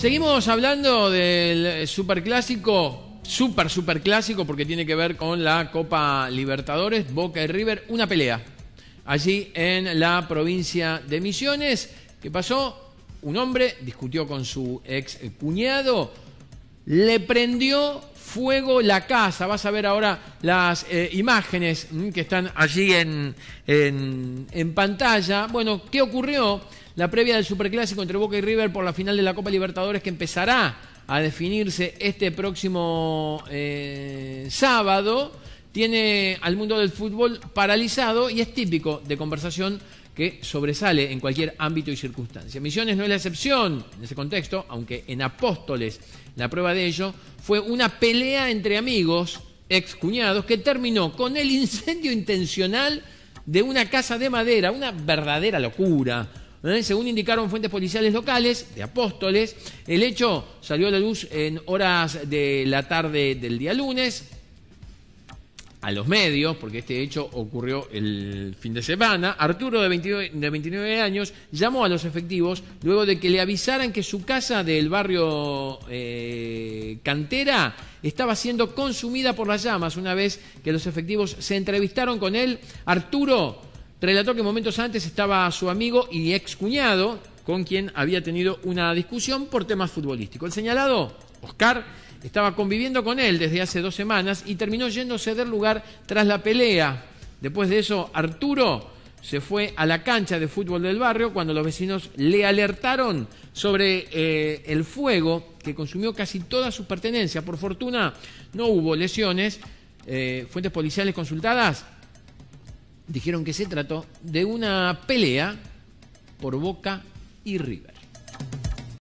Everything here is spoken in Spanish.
Seguimos hablando del superclásico, super superclásico, porque tiene que ver con la Copa Libertadores, Boca y River, una pelea allí en la provincia de Misiones. ¿Qué pasó? Un hombre discutió con su ex cuñado, le prendió fuego la casa. Vas a ver ahora las eh, imágenes mm, que están allí en, en pantalla. Bueno, ¿qué ocurrió? la previa del Superclásico entre Boca y River por la final de la Copa Libertadores que empezará a definirse este próximo eh, sábado, tiene al mundo del fútbol paralizado y es típico de conversación que sobresale en cualquier ámbito y circunstancia. Misiones no es la excepción en ese contexto, aunque en Apóstoles la prueba de ello fue una pelea entre amigos, excuñados, que terminó con el incendio intencional de una casa de madera, una verdadera locura según indicaron fuentes policiales locales de Apóstoles, el hecho salió a la luz en horas de la tarde del día lunes a los medios, porque este hecho ocurrió el fin de semana, Arturo, de 29, años, llamó a los efectivos luego de que le avisaran que su casa del barrio eh, Cantera estaba siendo consumida por las llamas. Una vez que los efectivos se entrevistaron con él, Arturo Relató que momentos antes estaba su amigo y ex cuñado con quien había tenido una discusión por temas futbolísticos. El señalado, Oscar, estaba conviviendo con él desde hace dos semanas y terminó yéndose del lugar tras la pelea. Después de eso, Arturo se fue a la cancha de fútbol del barrio cuando los vecinos le alertaron sobre eh, el fuego que consumió casi toda su pertenencia. Por fortuna no hubo lesiones. Eh, fuentes policiales consultadas dijeron que se trató de una pelea por Boca y River.